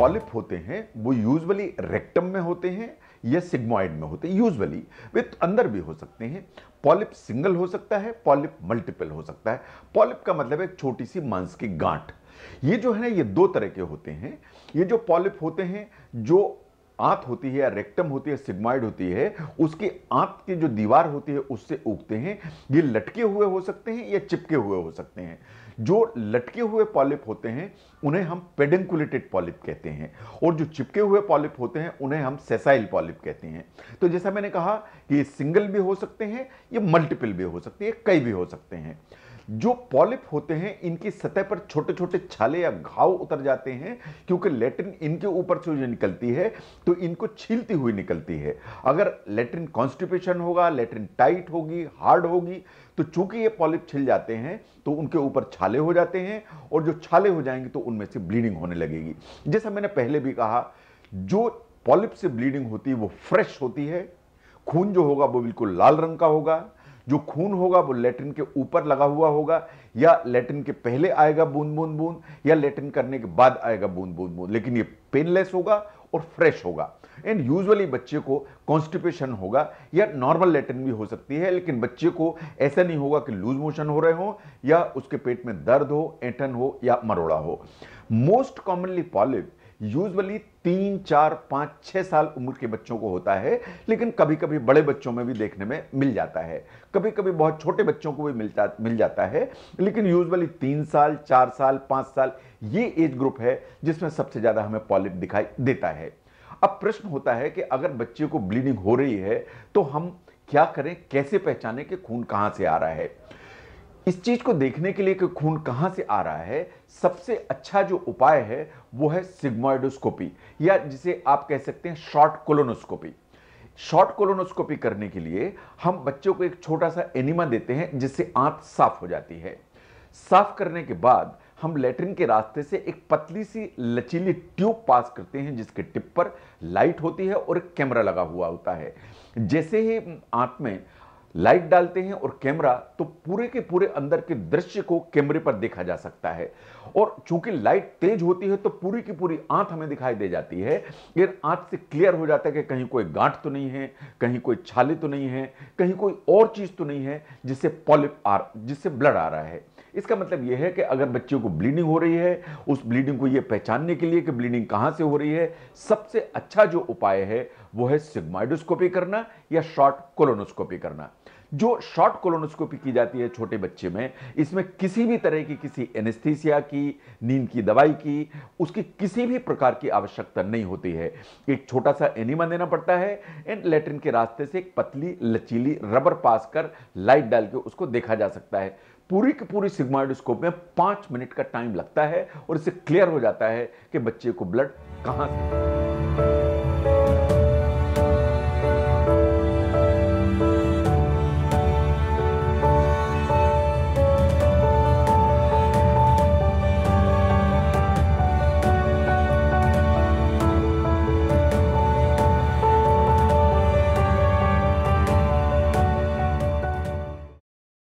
polyp होते हैं वो यूजुअली रेक्टम में होते हैं या सिग्मोइड में होते हैं यूजुअली वे अंदर भी हो सकते हैं पॉलिप सिंगल हो सकता है पॉलिप मल्टीपल हो सकता है पॉलिप का मतलब है छोटी सी मांस की गांठ ये जो है ना ये दो तरह के होते हैं ये जो पॉलिप होते हैं जो आंत होती है या रेक्टम होती है सिग्माइड होती है उसके आंत की जो दीवार होती है उससे उगते हैं ये लटके हुए हो सकते हैं या चिपके हुए हो सकते हैं जो लटके हुए पॉलिप होते हैं उन्हें हम पेडेंकुलेटेड पॉलिप कहते हैं और जो चिपके हुए पॉलिप होते हैं उन्हें हम सेसाइल पॉलिप कहते हैं तो जैसा मैंने कहा कि ये सिंगल भी हो सकते हैं ये मल्टीपल भी हो सकते हैं कई भी हो सकते हैं जो पॉलिप होते हैं इनकी सतह पर छोटे छोटे छाले या घाव उतर जाते हैं क्योंकि लेटरिन इनके ऊपर से जो निकलती है तो इनको छीलती हुई निकलती है अगर लेटरिन कॉन्स्टिपेशन होगा लेटरिन टाइट होगी हार्ड होगी तो चूंकि ये पॉलिप छिल जाते हैं तो उनके ऊपर छाले हो जाते हैं और जो छाले हो जाएंगे तो उनमें से ब्लीडिंग होने लगेगी जैसा मैंने पहले भी कहा जो पॉलिप से ब्लीडिंग होती है वो फ्रेश होती है खून जो होगा वो बिल्कुल लाल रंग का होगा जो खून होगा वो लेटिन के ऊपर लगा हुआ होगा या लेटिन के पहले आएगा बूंद बूंद बूंद या लेटिन करने के बाद आएगा बूंद बूंद बूंद लेकिन ये पेनलेस होगा और फ्रेश होगा एंड यूजुअली बच्चे को कॉन्स्टिपेशन होगा या नॉर्मल लेटिन भी हो सकती है लेकिन बच्चे को ऐसा नहीं होगा कि लूज मोशन हो रहे हो या उसके पेट में दर्द हो एटन हो या मरोड़ा हो मोस्ट कॉमनली पॉलिप यूजली तीन चार पांच छह साल उम्र के बच्चों को होता है लेकिन कभी कभी बड़े बच्चों में भी देखने में मिल जाता है कभी कभी बहुत छोटे बच्चों को भी मिलता मिल जाता है लेकिन यूजली तीन साल चार साल पांच साल ये एज ग्रुप है जिसमें सबसे ज़्यादा हमें पॉलिप दिखाई देता है अब प्रश्न होता है कि अगर बच्चे को ब्लीडिंग हो रही है तो हम क्या करें कैसे पहचाने कि खून कहाँ से आ रहा है इस चीज को देखने के लिए कि खून कहां से आ रहा है सबसे अच्छा जो उपाय है वो है सिग्मोइडोस्कोपी या जिसे आप कह सकते हैं शॉर्ट कोलोनोस्कोपी शॉर्ट कोलोनोस्कोपी करने के लिए हम बच्चों को एक छोटा सा एनिमा देते हैं जिससे आंत साफ हो जाती है साफ करने के बाद हम लेटरिन के रास्ते से एक पतली सी लचीली ट्यूब पास करते हैं जिसके टिप पर लाइट होती है और एक कैमरा लगा हुआ होता है जैसे ही आंत में लाइट डालते हैं और कैमरा तो पूरे के पूरे अंदर के दृश्य को कैमरे पर देखा जा सकता है और चूंकि लाइट तेज होती है तो पूरी की पूरी आंख हमें दिखाई दे जाती है लेकिन आंख से क्लियर हो जाता है कि कहीं कोई गांठ तो नहीं है कहीं कोई छाले तो नहीं है कहीं कोई और चीज़ तो नहीं है जिससे पॉलिप आ जिससे ब्लड आ रहा है इसका मतलब यह है कि अगर बच्चे को ब्लीडिंग हो रही है उस ब्लीडिंग को यह पहचानने के लिए कि ब्लीडिंग कहां से हो रही है सबसे अच्छा जो उपाय है वो है सिग्माइडोस्कोपी करना या शॉर्ट कोलोनोस्कोपी करना जो शॉर्ट कोलोनोस्कोपी की जाती है छोटे बच्चे में इसमें किसी भी तरह की किसी एनेस्थीसिया की नींद की दवाई की उसकी किसी भी प्रकार की आवश्यकता नहीं होती है एक छोटा सा एनिमा देना पड़ता है एंड लेटरिन के रास्ते से एक पतली लचीली रबर पास कर लाइट डाल के उसको देखा जा सकता है पूरी की पूरी सिग्माइडोस्कोप में पाँच मिनट का टाइम लगता है और इससे क्लियर हो जाता है कि बच्चे को ब्लड कहाँ से